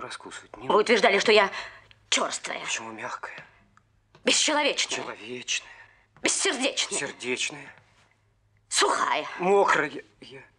раскусывать не Вы надо. утверждали, что я черствая. Почему мягкая? Бесчеловечная. Человечная. Бессердечная. Сердечная. Сухая. Мокрая. Я...